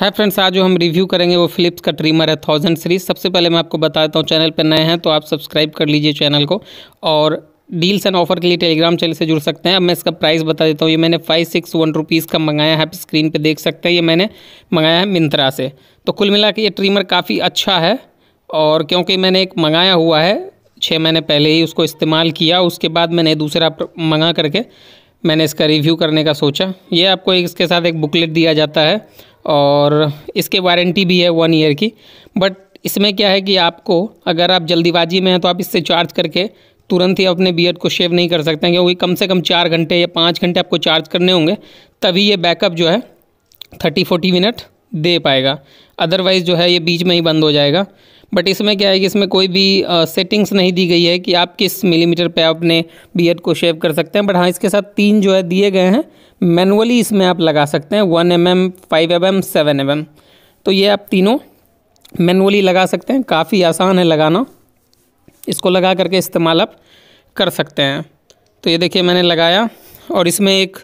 है फ्रेंड्स आज जो हम रिव्यू करेंगे वो फिलिप्स का ट्रिमर है थाउजेंड सीरीज सबसे पहले मैं आपको बताता हूँ चैनल पर नए हैं तो आप सब्सक्राइब कर लीजिए चैनल को और डील्स एंड ऑफर के लिए टेलीग्राम चैनल से जुड़ सकते हैं अब मैं इसका प्राइस बता देता हूँ ये मैंने फाइव सिक्स वन रुपीज़ का मंगाया है आप स्क्रीन पर देख सकते हैं ये मैंने मंगाया है मिंत्रा से तो कुल मिला के ये ट्रिमर काफ़ी अच्छा है और क्योंकि मैंने एक मंगाया हुआ है छः महीने पहले ही उसको इस्तेमाल किया उसके बाद मैंने दूसरा मंगा करके मैंने इसका रिव्यू करने का सोचा ये आपको इसके साथ एक बुकलेट दिया जाता है और इसके वारंटी भी है वन ईयर की बट इसमें क्या है कि आपको अगर आप जल्दीबाजी में हैं तो आप इससे चार्ज करके तुरंत ही अपने बियर्ड को शेव नहीं कर सकते हैं क्योंकि कम से कम चार घंटे या पाँच घंटे आपको चार्ज करने होंगे तभी ये बैकअप जो है थर्टी फोर्टी मिनट दे पाएगा अदरवाइज़ जो है ये बीच में ही बंद हो जाएगा बट इसमें क्या है कि इसमें कोई भी सेटिंग्स नहीं दी गई है कि आप किस मिलीमीटर पे अपने बियड को शेव कर सकते हैं बट हाँ इसके साथ तीन जो है दिए गए हैं मैनुअली इसमें आप लगा सकते हैं one M M five M M seven M M तो ये आप तीनों मैनुअली लगा सकते हैं काफ़ी आसान है लगाना इसको लगा करके इस्तेमाल आप कर सकते हैं तो ये देखिए मैंने लगाया और इसमें एक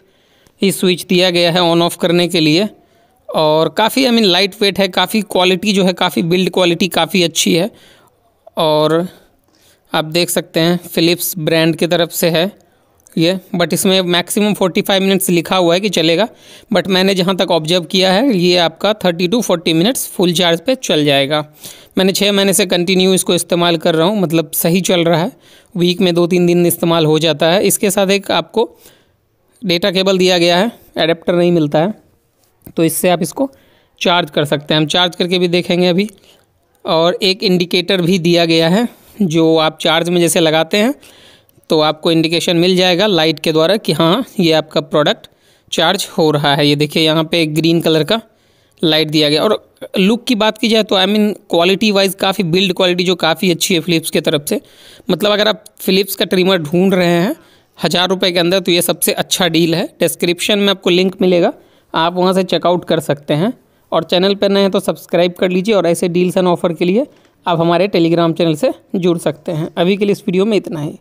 ही स्विच दिया गया है ऑन ऑफ़ करने के लिए और काफ़ी आई मीन लाइट वेट है काफ़ी क्वालिटी जो है काफ़ी बिल्ड क्वालिटी काफ़ी अच्छी है और आप देख सकते हैं फ़िलिप्स ब्रांड की तरफ से है ये बट इसमें मैक्सिमम 45 मिनट्स लिखा हुआ है कि चलेगा बट मैंने जहाँ तक ऑब्जर्व किया है ये आपका 30 टू 40 मिनट्स फुल चार्ज पे चल जाएगा मैंने छः महीने से कंटिन्यू इसको इस्तेमाल कर रहा हूँ मतलब सही चल रहा है वीक में दो तीन दिन इस्तेमाल हो जाता है इसके साथ एक आपको डेटा केबल दिया गया है एडेप्टर नहीं मिलता है तो इससे आप इसको चार्ज कर सकते हैं हम चार्ज करके भी देखेंगे अभी और एक इंडिकेटर भी दिया गया है जो आप चार्ज में जैसे लगाते हैं तो आपको इंडिकेशन मिल जाएगा लाइट के द्वारा कि हाँ ये आपका प्रोडक्ट चार्ज हो रहा है ये देखिए यहाँ पे ग्रीन कलर का लाइट दिया गया और लुक की बात की जाए तो आई मीन क्वालिटी वाइज काफ़ी बिल्ड क्वालिटी जो काफ़ी अच्छी है फ़िलिप्स की तरफ से मतलब अगर आप फ़िलिप्स का ट्रिमर ढूंढ रहे हैं हज़ार रुपये के अंदर तो ये सबसे अच्छा डील है डिस्क्रिप्शन में आपको लिंक मिलेगा आप वहाँ से चेकआउट कर सकते हैं और चैनल पर नए हैं तो सब्सक्राइब कर लीजिए और ऐसे डील्स एंड ऑफर के लिए आप हमारे टेलीग्राम चैनल से जुड़ सकते हैं अभी के लिए इस वीडियो में इतना ही